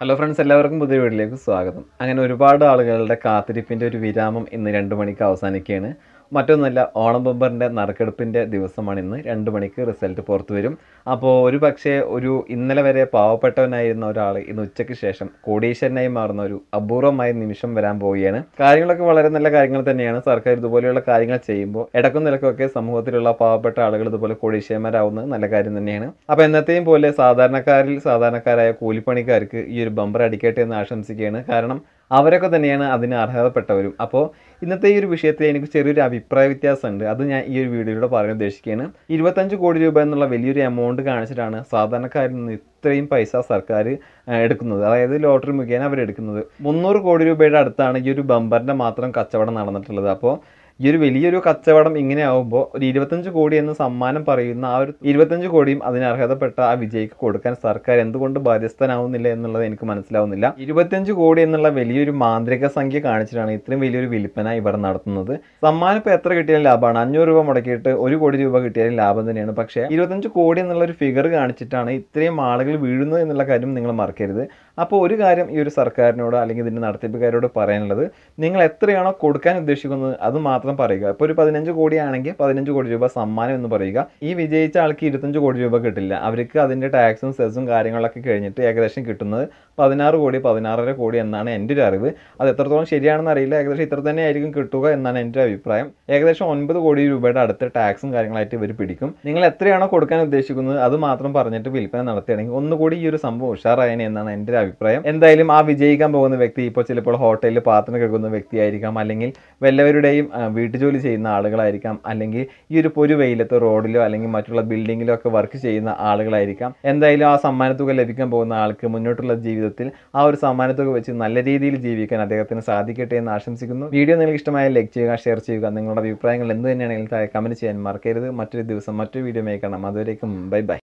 hello friends എല്ലാവർക്കും പുതിയ വീട്ടിലേക്ക് സ്വാഗതം അങ്ങനെ ഒരുപാട് ആളുകളുടെ കാത്തിരിപ്പിൻ്റെ ഒരു വിരാമം ഇന്ന് രണ്ട് മണിക്ക് അവസാനിക്കുകയാണ് മറ്റൊന്നുമല്ല ഓണം ബമ്പറിൻ്റെ നറുക്കെടുപ്പിൻ്റെ ദിവസമാണ് ഇന്ന് രണ്ട് മണിക്ക് റിസൾട്ട് പുറത്തു വരും അപ്പോൾ ഒരു പക്ഷേ ഒരു ഇന്നലെ വരെ പാവപ്പെട്ടവനായിരുന്ന ഒരാൾ ഇന്ന് ഉച്ചയ്ക്ക് ശേഷം കോടീശ്വരനായി മാറുന്ന ഒരു അപൂർവമായ നിമിഷം വരാൻ പോവുകയാണ് കാര്യങ്ങളൊക്കെ വളരെ നല്ല കാര്യങ്ങൾ തന്നെയാണ് സർക്കാർ ഇതുപോലെയുള്ള കാര്യങ്ങൾ ചെയ്യുമ്പോൾ ഇടക്കും നിലക്കൊക്കെ സമൂഹത്തിലുള്ള പാവപ്പെട്ട ആളുകൾ ഇതുപോലെ കോടീശ്വരന്മാരാവുന്നത് നല്ല കാര്യം തന്നെയാണ് അപ്പോൾ എന്നത്തെയും പോലെ സാധാരണക്കാരിൽ സാധാരണക്കാരായ കൂലിപ്പണിക്കാർക്ക് ഈ ഒരു ബമ്പർ അടിക്കട്ടെ എന്ന് ആശംസിക്കുകയാണ് കാരണം അവരൊക്കെ തന്നെയാണ് അതിന് അർഹതപ്പെട്ടവരും അപ്പോൾ ഇന്നത്തെ ഈ ഒരു വിഷയത്തിൽ എനിക്ക് ചെറിയൊരു അഭിപ്രായ വ്യത്യാസമുണ്ട് അത് ഞാൻ ഈ ഒരു വീഡിയോയിലൂടെ പറയാൻ ഉദ്ദേശിക്കുകയാണ് ഇരുപത്തഞ്ച് കോടി രൂപ എന്നുള്ള വലിയൊരു എമൗണ്ട് കാണിച്ചിട്ടാണ് സാധാരണക്കാരിൽ നിന്ന് ഇത്രയും പൈസ സർക്കാർ എടുക്കുന്നത് അതായത് ലോട്ടറി മുഖേന അവരെടുക്കുന്നത് മുന്നൂറ് കോടി രൂപയുടെ അടുത്താണ് ഈ ഒരു ബമ്പറിൻ്റെ മാത്രം കച്ചവടം നടന്നിട്ടുള്ളത് അപ്പോൾ ഈ ഒരു വലിയൊരു കച്ചവടം ഇങ്ങനെ ആവുമ്പോൾ ഒരു ഇരുപത്തഞ്ച് കോടി എന്ന് സമ്മാനം പറയുന്ന ആ ഒരു ഇരുപത്തഞ്ച് കോടിയും അതിന് അർഹതപ്പെട്ട ആ വിജയിക്ക് കൊടുക്കാൻ സർക്കാർ എന്തുകൊണ്ട് ബാധ്യസ്ഥനാവുന്നില്ല എന്നുള്ളത് എനിക്ക് മനസ്സിലാവുന്നില്ല ഇരുപത്തഞ്ച് കോടി എന്നുള്ള വലിയൊരു മാന്ത്രിക സംഖ്യ കാണിച്ചിട്ടാണ് ഇത്രയും വലിയൊരു വിൽപ്പന ഇവർ നടത്തുന്നത് സമ്മാനം ഇപ്പോൾ എത്ര കിട്ടിയാലും ലാഭമാണ് അഞ്ഞൂറ് രൂപ മുടക്കിയിട്ട് ഒരു കോടി രൂപ കിട്ടിയാലും ലാഭം തന്നെയാണ് പക്ഷേ ഇരുപത്തഞ്ച് കോടി എന്നുള്ള ഒരു ഫിഗർ കാണിച്ചിട്ടാണ് ഇത്രയും ആളുകൾ വീഴുന്നത് എന്നുള്ള കാര്യം നിങ്ങൾ മറക്കരുത് അപ്പോൾ ഒരു കാര്യം ഈ ഒരു സർക്കാരിനോട് അല്ലെങ്കിൽ ഇതിൻ്റെ നടത്തിപ്പുകാരോട് പറയാനുള്ളത് നിങ്ങൾ എത്രയാണോ കൊടുക്കാൻ ഉദ്ദേശിക്കുന്നത് അത് മാത്രം മാത്രം പറയുക ഇപ്പൊ ഒരു പതിനഞ്ച് കോടിയാണെങ്കിൽ പതിനഞ്ച് കോടി രൂപ സമ്മാനം എന്ന് പറയുക ഈ വിജയിച്ച ആൾക്ക് ഇരുപത്തഞ്ച് കോടി രൂപ കിട്ടില്ല അവർക്ക് അതിൻ്റെ ടാക്സും സെസ്സും കാര്യങ്ങളൊക്കെ കഴിഞ്ഞിട്ട് ഏകദേശം കിട്ടുന്നത് പതിനാറ് കോടി പതിനാറര കോടി എന്നാണ് എൻ്റെ ഒരു അറിവ് അത് എത്രത്തോളം ശരിയാണെന്ന് അറിയില്ല ഏകദേശം ഇത്ര തന്നെ ആയിരിക്കും കിട്ടുക എന്നാണ് എൻ്റെ അഭിപ്രായം ഏകദേശം ഒൻപത് കോടി രൂപയുടെ അടുത്ത് ടാക്സും കാര്യങ്ങളായിട്ട് ഇവർ പിടിക്കും നിങ്ങൾ എത്രയാണോ കൊടുക്കാൻ ഉദ്ദേശിക്കുന്നത് അത് മാത്രം പറഞ്ഞിട്ട് വിൽപ്പന നടത്തിയാണെങ്കിൽ ഒന്നുകൂടി ഈ ഒരു സംഭവം ഉഷാറായനെ എന്നാണ് എൻ്റെ ഒരു അഭിപ്രായം എന്തായാലും ആ വിജയിക്കാൻ പോകുന്ന വ്യക്തി ഇപ്പോൾ ചിലപ്പോൾ ഹോട്ടലിൽ പാത്രം കേൾക്കുന്ന വ്യക്തിയായിരിക്കാം അല്ലെങ്കിൽ വല്ലവരുടെയും വീട്ടുജോലി ചെയ്യുന്ന ആളുകളായിരിക്കാം അല്ലെങ്കിൽ ഈ ഒരു പൊരു വെയിലത്ത് റോഡിലോ അല്ലെങ്കിൽ മറ്റുള്ള ബിൽഡിങ്ങിലോ ഒക്കെ വർക്ക് ചെയ്യുന്ന ആളുകളായിരിക്കാം എന്തായാലും ആ സമ്മാനത്തുക ലഭിക്കാൻ പോകുന്ന ആൾക്ക് മുന്നോട്ടുള്ള ജീവിതത്തിൽ ആ ഒരു സമ്മാനത്തുക വെച്ച് നല്ല രീതിയിൽ ജീവിക്കാൻ അദ്ദേഹത്തിന് സാധിക്കട്ടെ എന്ന് ആശംസിക്കുന്നു വീഡിയോ നിങ്ങൾക്ക് ഇഷ്ടമായ ലൈക്ക് ചെയ്യുക ഷെയർ ചെയ്യുക നിങ്ങളുടെ അഭിപ്രായങ്ങൾ എന്ത് തന്നെയാണെങ്കിലും താഴെ കമൻറ്റ് ചെയ്യാൻ മറക്കരുത് മറ്റൊരു ദിവസം മറ്റൊരു വീഡിയോ മേക്കണം അതുവരേക്കും ബൈ ബൈ